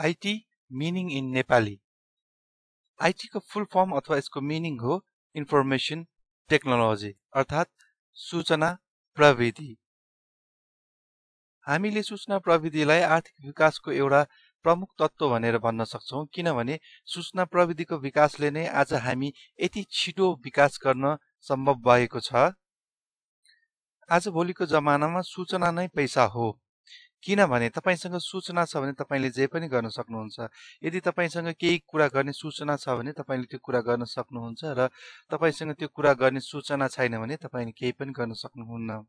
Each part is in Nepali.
आइटी मिनिङ इन नेपाली आइटीको फुल फर्म अथवा यसको मिनिङ हो इन्फर्मेसन टेक्नोलोजी अर्थात् सूचना प्रविधि हामीले सूचना प्रविधिलाई आर्थिक विकासको एउटा प्रमुख तत्त्व भनेर भन्न सक्छौँ किनभने सूचना प्रविधिको विकासले नै आज हामी यति छिटो विकास गर्न सम्भव भएको छ आजभोलिको जमानामा सूचना नै पैसा हो किनभने तपाईँसँग सूचना छ भने तपाईँले जे पनि गर्न सक्नुहुन्छ यदि तपाईँसँग केही कुरा गर्ने सूचना छ भने तपाईँले त्यो कुरा गर्न सक्नुहुन्छ र तपाईँसँग त्यो कुरा गर्ने सूचना छैन भने तपाईँले केही पनि गर्न सक्नुहुन्न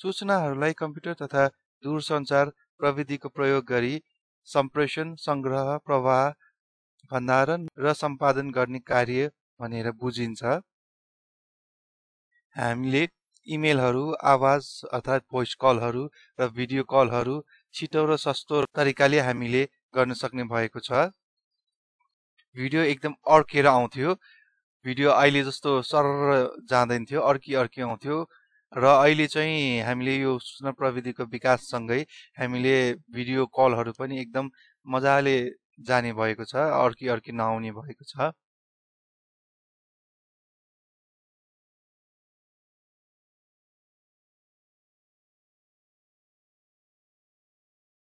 सूचनाहरूलाई कम्प्युटर तथा दूरसञ्चार प्रविधिको प्रयोग गरी सम्प्रेषण सङ्ग्रह प्रवाह भण्डारण र सम्पादन गर्ने कार्य भनेर बुझिन्छ हामीले इमेलहरू आवाज अर्थात् भोइस कलहरू र भिडियो कलहरू छिटो र सस्तो तरिकाले हामीले गर्न सक्ने भएको छ भिडियो एकदम अड्केर आउँथ्यो भिडियो अहिले जस्तो सरर जाँदैन थियो अर्की अर्की आउँथ्यो र अहिले चाहिँ हामीले यो सूचना प्रविधिको विकाससँगै हामीले भिडियो कलहरू पनि एकदम मजाले जाने भएको छ अर्की अर्की नआउने भएको छ